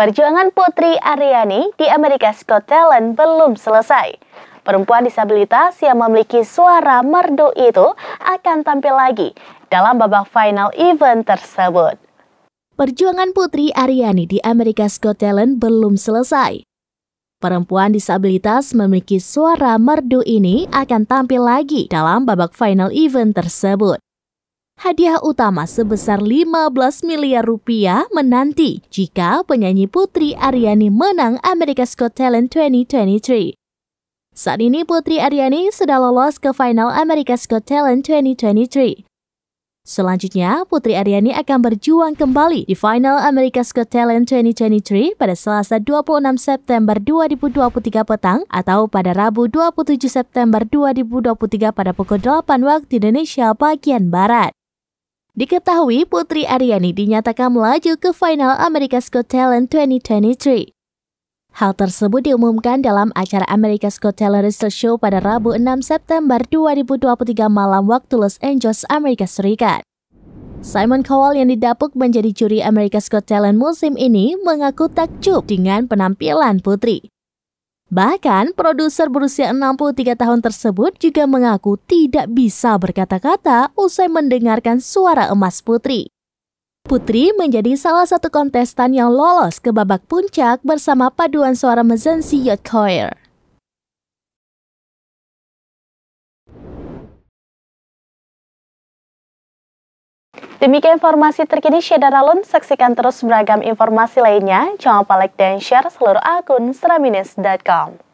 Perjuangan Putri Ariani di Amerika Scott Talent belum selesai. Perempuan disabilitas yang memiliki suara merdu itu akan tampil lagi dalam babak final event tersebut. Perjuangan Putri Ariani di Amerika Scott Talent belum selesai. Perempuan disabilitas memiliki suara merdu ini akan tampil lagi dalam babak final event tersebut hadiah utama sebesar 15 miliar rupiah menanti jika penyanyi Putri Aryani menang America's Got Talent 2023. Saat ini Putri Aryani sudah lolos ke final America's Got Talent 2023. Selanjutnya, Putri Aryani akan berjuang kembali di final America's Got Talent 2023 pada Selasa 26 September 2023 petang atau pada Rabu 27 September 2023 pada pukul 8 waktu Indonesia bagian Barat. Diketahui Putri Aryani dinyatakan melaju ke final America's Got Talent 2023. Hal tersebut diumumkan dalam acara America's Got Talent Research Show pada Rabu 6 September 2023 malam waktu Los Angeles, Amerika Serikat. Simon Cowell yang didapuk menjadi juri America's Got Talent musim ini mengaku takjub dengan penampilan Putri. Bahkan, produser berusia 63 tahun tersebut juga mengaku tidak bisa berkata-kata usai mendengarkan suara emas Putri. Putri menjadi salah satu kontestan yang lolos ke babak puncak bersama paduan suara Mezensi Yacht Choir. Demikian informasi terkini shedaralon. Alun, saksikan terus beragam informasi lainnya. Jangan lupa like dan share seluruh akun seraminis.com.